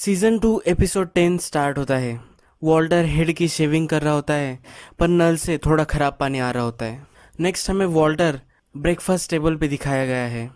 season two episode ten start होता है Walter head की शेविंग कर रहा होता है पर नल से थोड़ा खराब पानी आ रहा होता है नेक्स्ट हमें वॉल्टर ब्रेकफास्ट टेबल पे दिखाया गया है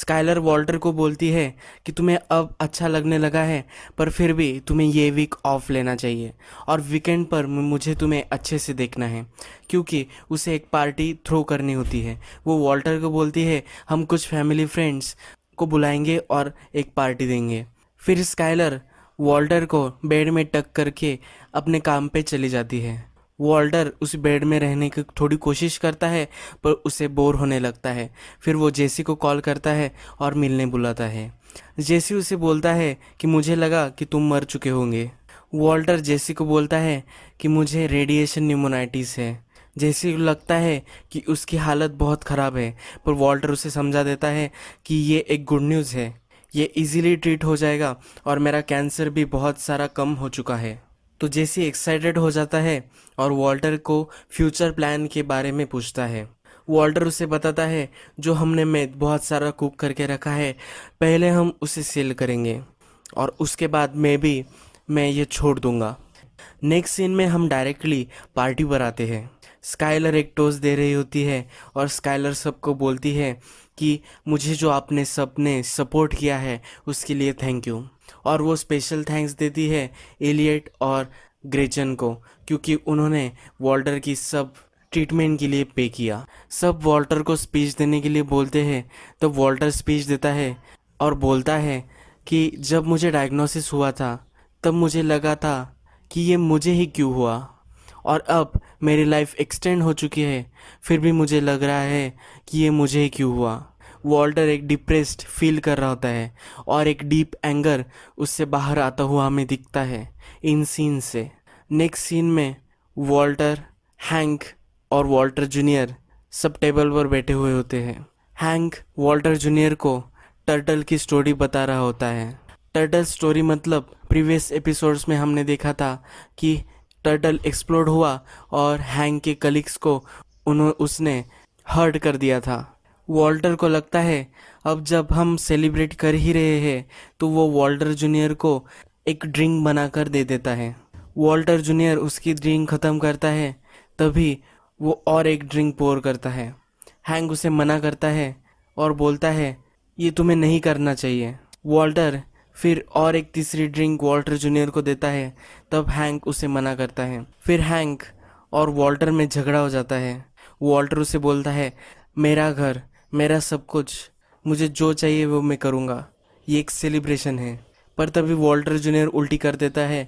स्काइलर वॉल्टर को बोलती है कि तुम्हें अब अच्छा लगने लगा है पर फिर भी तुम्हें ये वीक ऑफ लेना चाहिए और वीकेंड पर मुझे तुम्हें अच्छे से देखना है क्योंकि उसे एक पार्टी थ्रो करनी होती है वो वॉल्टर को बोलती है हम कुछ फैमिली फ्रेंड्स को बुलाएंगे और एक पार्टी देंगे फिर स्काइलर वॉल्टर को बेड में टक करके अपने काम पे चली जाती है वॉल्टर उस बेड में रहने की थोड़ी कोशिश करता है पर उसे बोर होने लगता है फिर वो जेसी को कॉल करता है और मिलने बुलाता है जेसी उसे बोलता है कि मुझे लगा कि तुम मर चुके होंगे वॉल्टर जेसी को बोलता है कि मुझे रेडिएशन न्यूमोनाइटिस है को लगता है कि उसकी हालत बहुत ख़राब है पर वॉल्टर उसे समझा देता है कि ये एक गुड न्यूज़ है ये इजीली ट्रीट हो जाएगा और मेरा कैंसर भी बहुत सारा कम हो चुका है तो जेसी एक्साइटेड हो जाता है और वॉल्टर को फ्यूचर प्लान के बारे में पूछता है वॉल्टर उसे बताता है जो हमने मैं बहुत सारा कुक करके रखा है पहले हम उसे सेल करेंगे और उसके बाद में भी मैं ये छोड़ दूंगा नेक्स्ट सीन में हम डायरेक्टली पार्टी पर आते हैं स्काइलर एक टोस दे रही होती है और स्काइलर सबको बोलती है कि मुझे जो आपने सबने सपोर्ट किया है उसके लिए थैंक यू और वो स्पेशल थैंक्स देती है एलियट और ग्रेजन को क्योंकि उन्होंने वॉल्टर की सब ट्रीटमेंट के लिए पे किया सब वॉल्टर को स्पीच देने के लिए बोलते हैं तो वॉल्टर स्पीच देता है और बोलता है कि जब मुझे डायग्नोसिस हुआ था तब मुझे लगा था कि ये मुझे ही क्यों हुआ और अब मेरी लाइफ एक्सटेंड हो चुकी है फिर भी मुझे लग रहा है कि ये मुझे क्यों हुआ वॉल्टर एक डिप्रेस्ड फील कर रहा होता है और एक डीप एंगर उससे बाहर आता हुआ हमें दिखता है इन सीन से नेक्स्ट सीन में वॉल्टर हैंक और वॉल्टर जूनियर सब टेबल पर बैठे हुए होते हैं हैंक वॉल्टर जूनियर को टर्टल की स्टोरी बता रहा होता है टर्टल स्टोरी मतलब प्रीवियस एपिसोड्स में हमने देखा था कि टर्टल एक्सप्लोड हुआ और हैंग के कलिक्स को उन्होंने उसने हर्ट कर दिया था वॉल्टर को लगता है अब जब हम सेलिब्रेट कर ही रहे हैं तो वो वॉल्टर जूनियर को एक ड्रिंक बना कर दे देता है वॉल्टर जूनियर उसकी ड्रिंक ख़त्म करता है तभी वो और एक ड्रिंक पोर करता है हैंग उसे मना करता है और बोलता है ये तुम्हें नहीं करना चाहिए वॉल्टर फिर और एक तीसरी ड्रिंक वॉल्टर जूनियर को देता है तब हैंक उसे मना करता है फिर हैंक और वॉल्टर में झगड़ा हो जाता है वॉल्टर उसे बोलता है मेरा घर मेरा सब कुछ मुझे जो चाहिए वो मैं करूँगा ये एक सेलिब्रेशन है पर तभी वॉल्टर जूनियर उल्टी कर देता है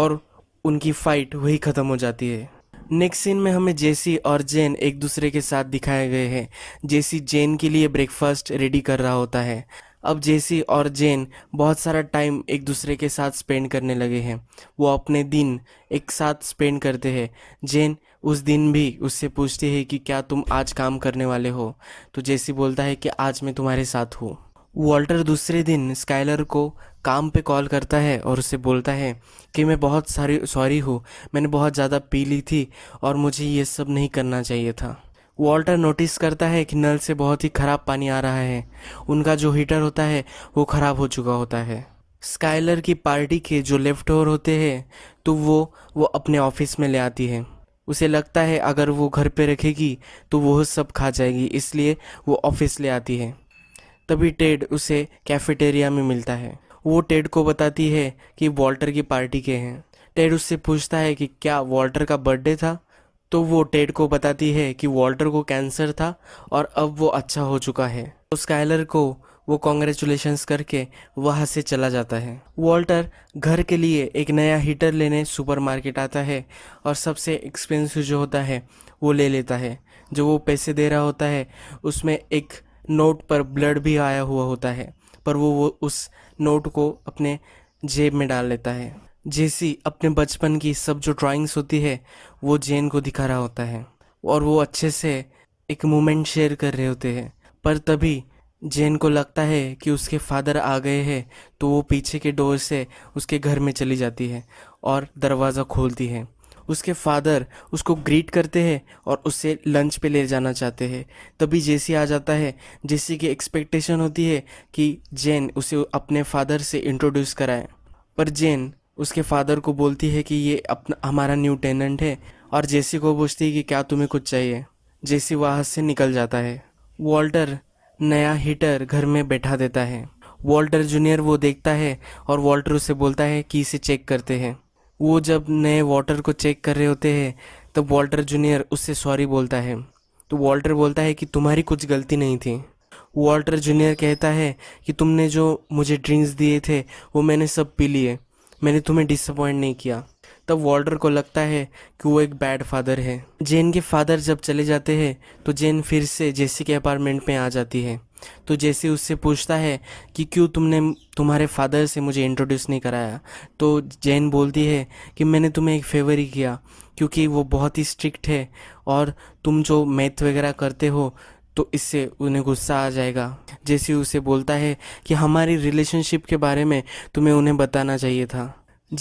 और उनकी फाइट वही ख़त्म हो जाती है नेक्स्ट सीन में हमें जेसी और जेन एक दूसरे के साथ दिखाए गए हैं जेसी जेन के लिए ब्रेकफास्ट रेडी कर रहा होता है अब जेसी और जेन बहुत सारा टाइम एक दूसरे के साथ स्पेंड करने लगे हैं वो अपने दिन एक साथ स्पेंड करते हैं जेन उस दिन भी उससे पूछती है कि क्या तुम आज काम करने वाले हो तो जेसी बोलता है कि आज मैं तुम्हारे साथ हूँ वॉल्टर दूसरे दिन स्काइलर को काम पे कॉल करता है और उसे बोलता है कि मैं बहुत सारी सॉरी हूँ मैंने बहुत ज़्यादा पी ली थी और मुझे ये सब नहीं करना चाहिए था वॉल्टर नोटिस करता है कि नल से बहुत ही ख़राब पानी आ रहा है उनका जो हीटर होता है वो ख़राब हो चुका होता है स्काइलर की पार्टी के जो लेफ्ट ओवर होते हैं तो वो वो अपने ऑफिस में ले आती है उसे लगता है अगर वो घर पे रखेगी तो वो सब खा जाएगी इसलिए वो ऑफिस ले आती है तभी टेड उसे कैफेटेरिया में मिलता है वो टेड को बताती है कि वॉल्टर की पार्टी के हैं टेड उससे पूछता है कि क्या वॉल्टर का बर्थडे था तो वो टेड को बताती है कि वॉल्टर को कैंसर था और अब वो अच्छा हो चुका है तो स्काइलर को वो कॉन्ग्रेचुलेशन करके वहाँ से चला जाता है वॉल्टर घर के लिए एक नया हीटर लेने सुपरमार्केट आता है और सबसे एक्सपेंसिव जो होता है वो ले लेता है जो वो पैसे दे रहा होता है उसमें एक नोट पर ब्लड भी आया हुआ होता है पर वो वो उस नोट को अपने जेब में डाल लेता है जेसी अपने बचपन की सब जो ड्राइंग्स होती है वो जेन को दिखा रहा होता है और वो अच्छे से एक मोमेंट शेयर कर रहे होते हैं पर तभी जेन को लगता है कि उसके फादर आ गए हैं तो वो पीछे के डोर से उसके घर में चली जाती है और दरवाज़ा खोलती है उसके फादर उसको ग्रीट करते हैं और उसे लंच पे ले जाना चाहते हैं तभी जेसी आ जाता है जेसी की एक्सपेक्टेशन होती है कि जेन उसे अपने फादर से इंट्रोड्यूस कराए पर जेन उसके फादर को बोलती है कि ये अपना हमारा न्यू टेनेंट है और जेसी को पूछती है कि क्या तुम्हें कुछ चाहिए जेसी वहाँ से निकल जाता है वॉल्टर नया हीटर घर में बैठा देता है वॉल्टर जूनियर वो देखता है और वॉल्टर उसे बोलता है कि इसे चेक करते हैं वो जब नए वाटर को चेक कर रहे होते हैं तब वॉल्टर जूनियर उससे सॉरी बोलता है तो वॉल्टर बोलता है कि तुम्हारी कुछ गलती नहीं थी वॉल्टर जूनियर कहता है कि तुमने जो मुझे ड्रिंक्स दिए थे वो मैंने सब पी लिए मैंने तुम्हें डिसअपॉइंट नहीं किया तब वॉल्डर को लगता है कि वो एक बैड फादर है जेन के फादर जब चले जाते हैं तो जेन फिर से जेसी के अपार्टमेंट में आ जाती है तो जेसी उससे पूछता है कि क्यों तुमने तुम्हारे फादर से मुझे इंट्रोड्यूस नहीं कराया तो जैन बोलती है कि मैंने तुम्हें एक फेवर ही किया क्योंकि वो बहुत ही स्ट्रिक्ट है और तुम जो मैथ वगैरह करते हो तो इससे उन्हें गुस्सा आ जाएगा जैसे उसे बोलता है कि हमारी रिलेशनशिप के बारे में तुम्हें उन्हें बताना चाहिए था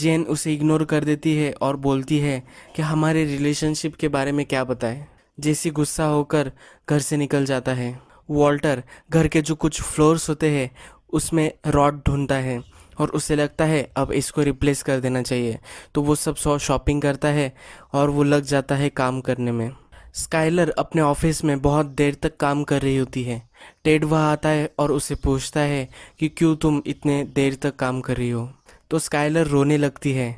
जैन उसे इग्नोर कर देती है और बोलती है कि हमारे रिलेशनशिप के बारे में क्या बताए जैसी गुस्सा होकर घर से निकल जाता है वॉल्टर घर के जो कुछ फ्लोर्स होते हैं उसमें रॉड ढूंढता है और उसे लगता है अब इसको रिप्लेस कर देना चाहिए तो वो सब शॉपिंग करता है और वो लग जाता है काम करने में स्काइलर अपने ऑफिस में बहुत देर तक काम कर रही होती है टेड वहाँ आता है और उसे पूछता है कि क्यों तुम इतने देर तक काम कर रही हो तो स्काइलर रोने लगती है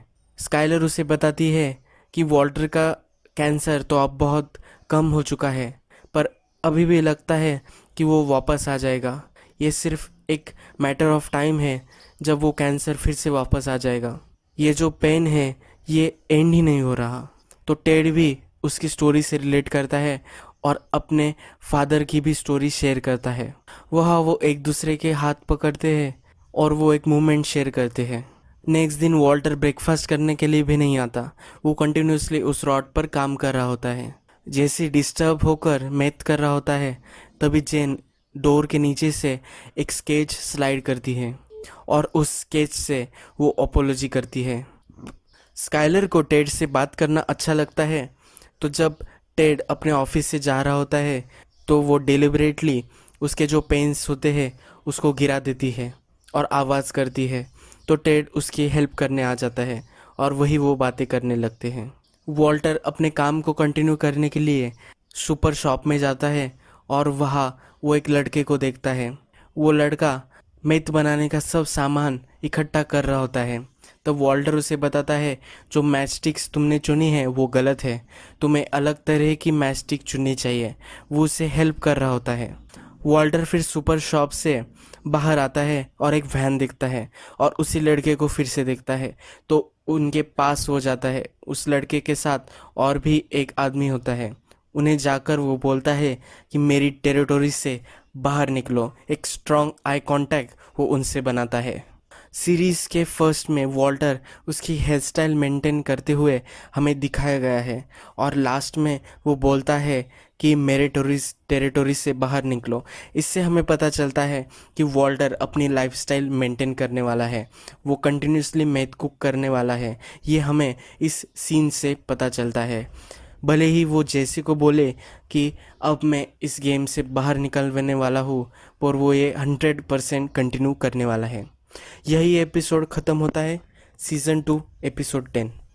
स्काइलर उसे बताती है कि वॉल्टर का कैंसर तो अब बहुत कम हो चुका है पर अभी भी लगता है कि वो वापस आ जाएगा ये सिर्फ एक मैटर ऑफ टाइम है जब वो कैंसर फिर से वापस आ जाएगा ये जो पेन है ये एंड ही नहीं हो रहा तो टेड भी उसकी स्टोरी से रिलेट करता है और अपने फादर की भी स्टोरी शेयर करता है वह वो एक दूसरे के हाथ पकड़ते हैं और वो एक मोमेंट शेयर करते हैं नेक्स्ट दिन वॉल्टर ब्रेकफास्ट करने के लिए भी नहीं आता वो कंटिन्यूसली उस रॉड पर काम कर रहा होता है जैसे डिस्टर्ब होकर मैथ कर रहा होता है तभी जेन डोर के नीचे से एक स्केच स्लाइड करती है और उस स्केच से वो ओपोलॉजी करती है स्काइलर को टेड से बात करना अच्छा लगता है तो जब टेड अपने ऑफिस से जा रहा होता है तो वो डिलिबरेटली उसके जो पेंस होते हैं उसको गिरा देती है और आवाज़ करती है तो टेड उसकी हेल्प करने आ जाता है और वही वो बातें करने लगते हैं वॉल्टर अपने काम को कंटिन्यू करने के लिए सुपर शॉप में जाता है और वहाँ वो एक लड़के को देखता है वो लड़का मेथ बनाने का सब सामान इकट्ठा कर रहा होता है तब वॉल्डर उसे बताता है जो मैस्टिक्स तुमने चुनी है वो गलत है तुम्हें अलग तरह की मैस्टिक चुननी चाहिए वो उसे हेल्प कर रहा होता है वॉल्डर फिर सुपर शॉप से बाहर आता है और एक वैन दिखता है और उसी लड़के को फिर से देखता है तो उनके पास हो जाता है उस लड़के के साथ और भी एक आदमी होता है उन्हें जाकर वो बोलता है कि मेरी टेरिटोरी से बाहर निकलो एक स्ट्रॉन्ग आई कांटेक्ट वो उनसे बनाता है सीरीज़ के फर्स्ट में वॉल्टर उसकी हेयर स्टाइल मेंटेन करते हुए हमें दिखाया गया है और लास्ट में वो बोलता है कि मेरे टेरिटोरी से बाहर निकलो इससे हमें पता चलता है कि वॉल्टर अपनी लाइफस्टाइल मेंटेन करने वाला है वो कंटिन्यूसली मैथ कुक करने वाला है ये हमें इस सीन से पता चलता है भले ही वो जैसी को बोले कि अब मैं इस गेम से बाहर निकलने वाला हूँ पर वो ये हंड्रेड परसेंट कंटिन्यू करने वाला है यही एपिसोड ख़त्म होता है सीज़न टू एपिसोड टेन